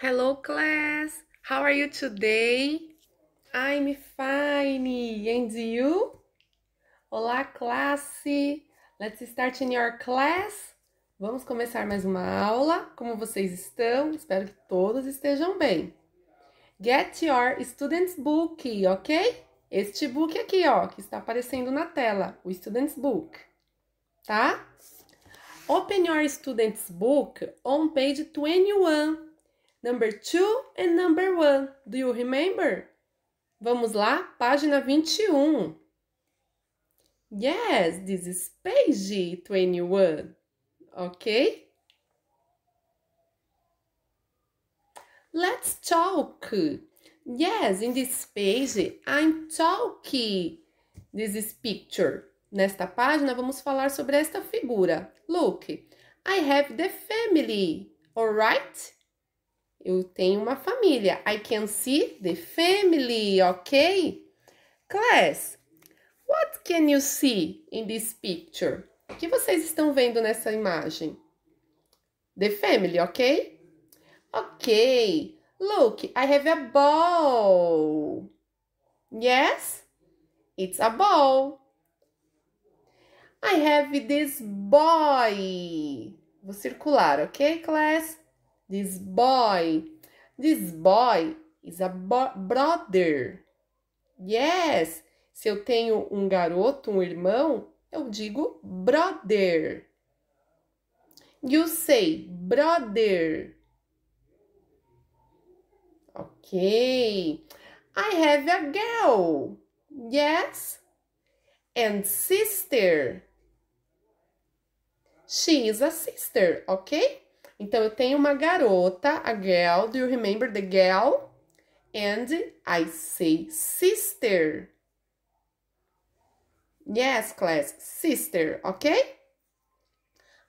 Hello, class. How are you today? I'm fine. And you? Olá, classe. Let's start in your class. Vamos começar mais uma aula. Como vocês estão? Espero que todos estejam bem. Get your student's book, ok? Este book aqui, ó, que está aparecendo na tela, o student's book, tá? Open your student's book on page 21. Number two and number one. Do you remember? Vamos lá, página 21. Yes, this is page 21. Ok? Let's talk. Yes, in this page, I'm talking. This is picture. Nesta página, vamos falar sobre esta figura. Look, I have the family, All right? Eu tenho uma família. I can see the family, ok? Class, what can you see in this picture? O que vocês estão vendo nessa imagem? The family, ok? Ok. Look, I have a ball. Yes? It's a ball. I have this boy. Vou circular, ok, class? This boy. This boy is a bo brother. Yes. Se eu tenho um garoto, um irmão, eu digo brother. You say brother. Ok. I have a girl. Yes. And sister. She is a sister, ok? Então, eu tenho uma garota, a girl. Do you remember the girl? And I say sister. Yes, class, sister, okay?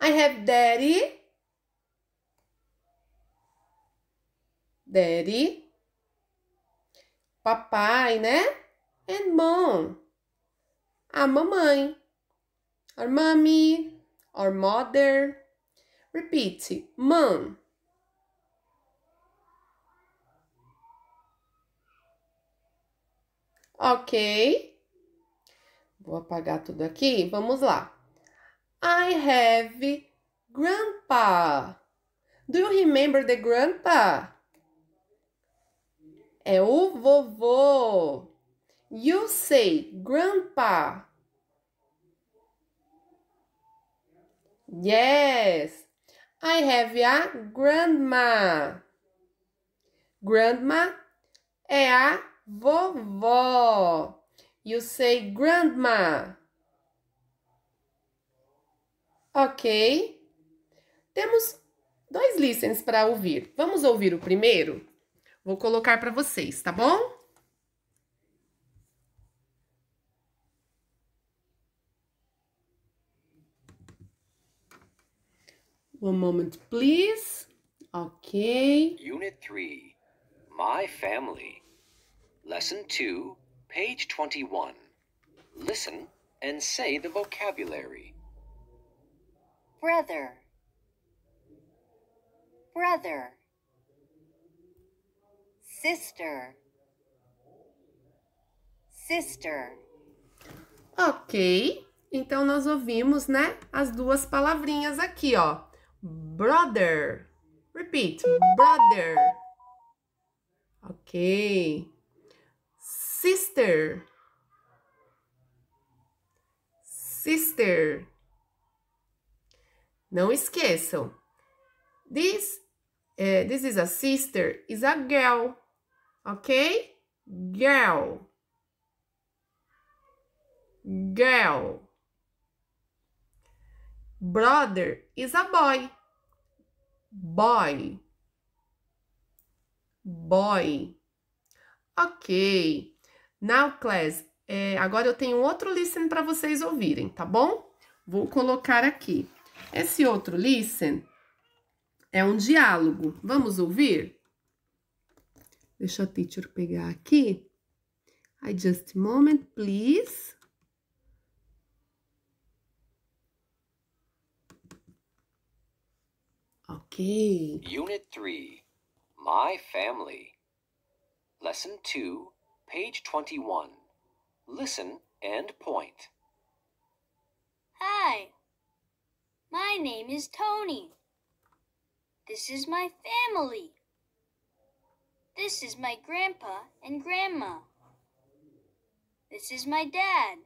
I have daddy. Daddy. Papai, né? And mom. A mamãe. Our mommy. Our mother. Repeat. Mom. Ok. Vou apagar tudo aqui. Vamos lá. I have grandpa. Do you remember the grandpa? É o vovô. You say grandpa. Yes. I have a grandma. Grandma é a vovó. You say grandma. Ok? Temos dois listens para ouvir. Vamos ouvir o primeiro? Vou colocar para vocês, tá bom? One moment, please. Ok. Unit 3. My Family. Lesson 2, page 21. Listen and say the vocabulary. Brother. Brother. Sister. Sister. Ok. Então nós ouvimos, né, as duas palavrinhas aqui, ó. Brother. Repeat. Brother. Ok. Sister. Sister. Não esqueçam. This, uh, this is a sister, is a girl. Ok? Girl. Girl. Brother is a boy. Boy. Boy. Ok. Now, class, é, agora eu tenho outro listen para vocês ouvirem, tá bom? Vou colocar aqui. Esse outro listen é um diálogo. Vamos ouvir? Deixa a teacher pegar aqui. I just a moment, please. Okay. Unit 3 My Family. Lesson 2, page 21. Listen and point. Hi, my name is Tony. This is my family. This is my grandpa and grandma. This is my dad.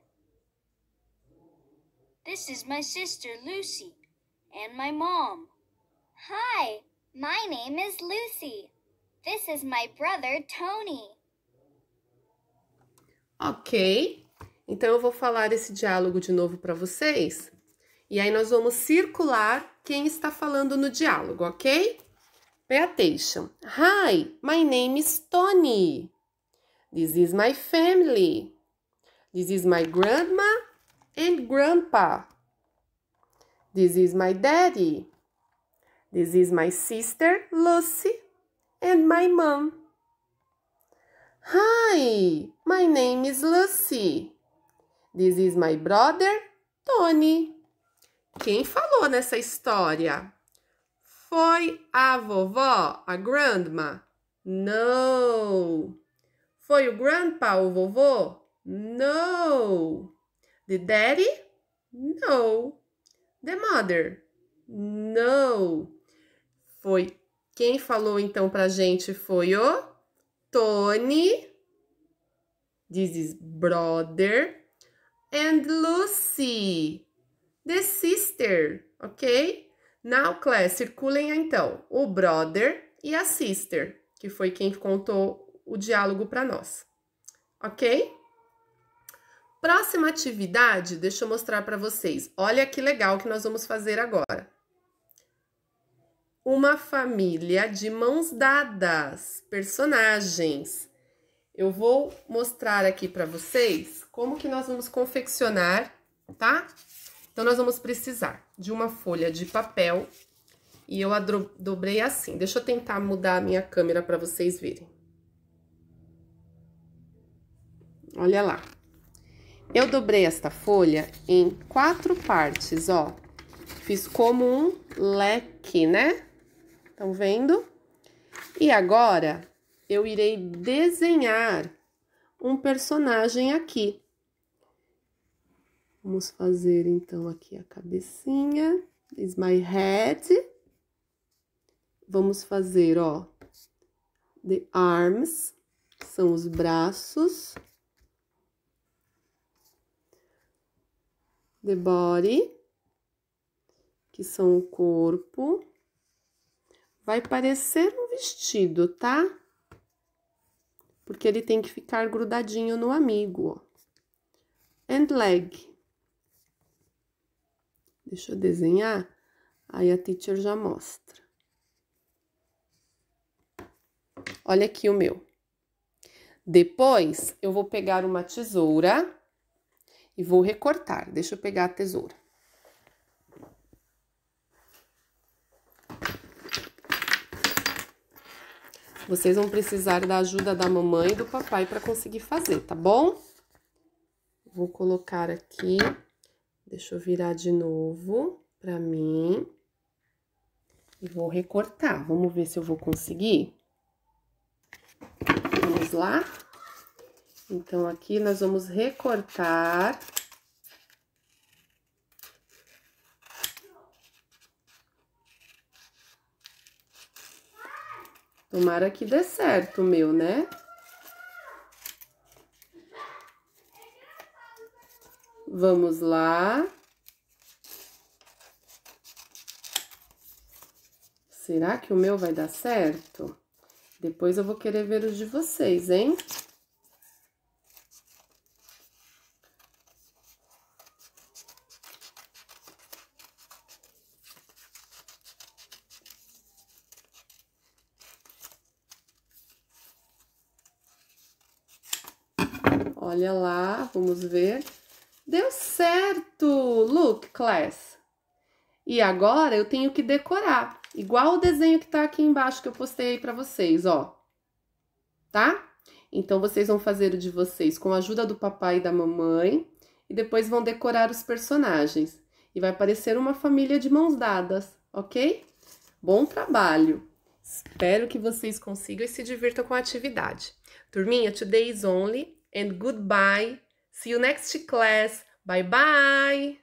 This is my sister Lucy and my mom. Hi, my name is Lucy. This is my brother Tony. Ok, então eu vou falar esse diálogo de novo para vocês. E aí nós vamos circular quem está falando no diálogo, ok? Pay attention. Hi, my name is Tony. This is my family. This is my grandma and grandpa. This is my daddy. This is my sister Lucy and my mom. Hi, my name is Lucy. This is my brother Tony. Quem falou nessa história? Foi a vovó, a grandma? No. Foi o grandpa, o vovô? No. The daddy? No. The mother? No. Foi. Quem falou então pra gente foi o Tony. This is brother. And Lucy, the sister, ok? Now, class, circulem então o brother e a sister, que foi quem contou o diálogo para nós, ok? Próxima atividade, deixa eu mostrar para vocês. Olha que legal que nós vamos fazer agora. Uma família de mãos dadas, personagens. Eu vou mostrar aqui para vocês como que nós vamos confeccionar, tá? Então, nós vamos precisar de uma folha de papel e eu a dobrei assim. Deixa eu tentar mudar a minha câmera para vocês verem. Olha lá. Eu dobrei esta folha em quatro partes, ó. Fiz como um leque, né? Estão vendo? E agora eu irei desenhar um personagem aqui. Vamos fazer então aqui a cabecinha, is my head. Vamos fazer, ó, the arms, são os braços. The body, que são o corpo. Vai parecer um vestido, tá? Porque ele tem que ficar grudadinho no amigo, ó. And leg. Deixa eu desenhar, aí a teacher já mostra. Olha aqui o meu. Depois, eu vou pegar uma tesoura e vou recortar. Deixa eu pegar a tesoura. Vocês vão precisar da ajuda da mamãe e do papai para conseguir fazer, tá bom? Vou colocar aqui, deixa eu virar de novo para mim. E vou recortar, vamos ver se eu vou conseguir. Vamos lá? Então, aqui nós vamos recortar Tomara que dê certo o meu, né? Vamos lá. Será que o meu vai dar certo? Depois eu vou querer ver os de vocês, hein? Olha lá, vamos ver. Deu certo! Look, class. E agora eu tenho que decorar, igual o desenho que tá aqui embaixo que eu postei para vocês, ó. Tá? Então vocês vão fazer o de vocês com a ajuda do papai e da mamãe e depois vão decorar os personagens e vai parecer uma família de mãos dadas, OK? Bom trabalho. Espero que vocês consigam e se divirtam com a atividade. Turminha, today's only and goodbye. See you next class. Bye bye.